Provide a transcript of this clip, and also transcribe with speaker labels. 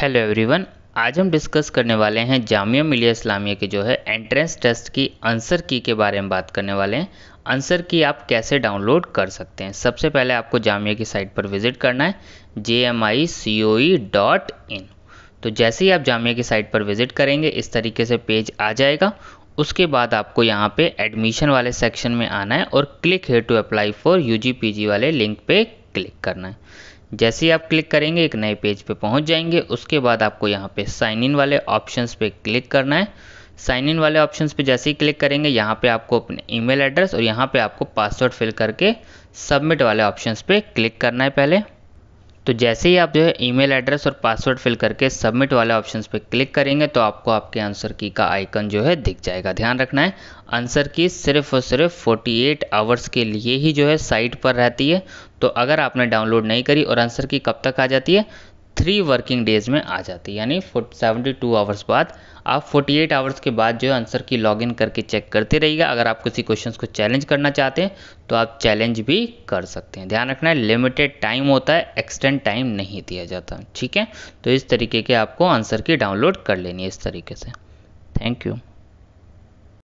Speaker 1: hello everyone आज हम discuss करने वाले हैं जामिया मिलिया इस्लामिया के जो है एंट्रेंस टेस्ट की आंसर की के बारे में बात करने वाले हैं आंसर की आप कैसे डाउनलोड कर सकते हैं सबसे पहले आपको जामिया की साइट पर विजिट करना है जे M I C O E dot in तो जैसे ही आप जामिया की साइट पर विजिट करेंगे इस तरीके से पेज आ जाएगा उसके बाद आपको यहाँ पे एडमिशन वाले सेक्शन में आना है और click here to apply for U G P G वाले लिंक पे क्लिक करना है जैसे ही आप क्लिक करेंगे एक नए पेज पे पहुंच जाएंगे उसके बाद आपको यहाँ पे साइन इन वाले ऑप्शंस पे क्लिक करना है साइन इन वाले ऑप्शंस पे जैसे ही क्लिक करेंगे यहाँ पे आपको अपने ईमेल एड्रेस और यहाँ पे आपको पासवर्ड फिल करके सबमिट वाले ऑप्शंस पे क्लिक करना है पहले तो जैसे ही आप जो है ईमेल एड्रेस और पासवर्ड फिल करके सबमिट वाले ऑप्शन पर क्लिक करेंगे तो आपको आपके आंसर की का आइकन जो है दिख जाएगा ध्यान रखना है आंसर की सिर्फ और सिर्फ 48 आवर्स के लिए ही जो है साइट पर रहती है तो अगर आपने डाउनलोड नहीं करी और आंसर की कब तक आ जाती है थ्री वर्किंग डेज में आ जाती है यानी सेवेंटी टू आवर्स बाद आप 48 आवर्स के बाद जो है आंसर की लॉगिन करके चेक करते रहिएगा अगर आप किसी क्वेश्चंस को चैलेंज करना चाहते हैं तो आप चैलेंज भी कर सकते हैं ध्यान रखना है लिमिटेड टाइम होता है एक्सटेंड टाइम नहीं दिया जाता ठीक है तो इस तरीके के आपको आंसर की डाउनलोड कर लेनी है इस तरीके से थैंक यू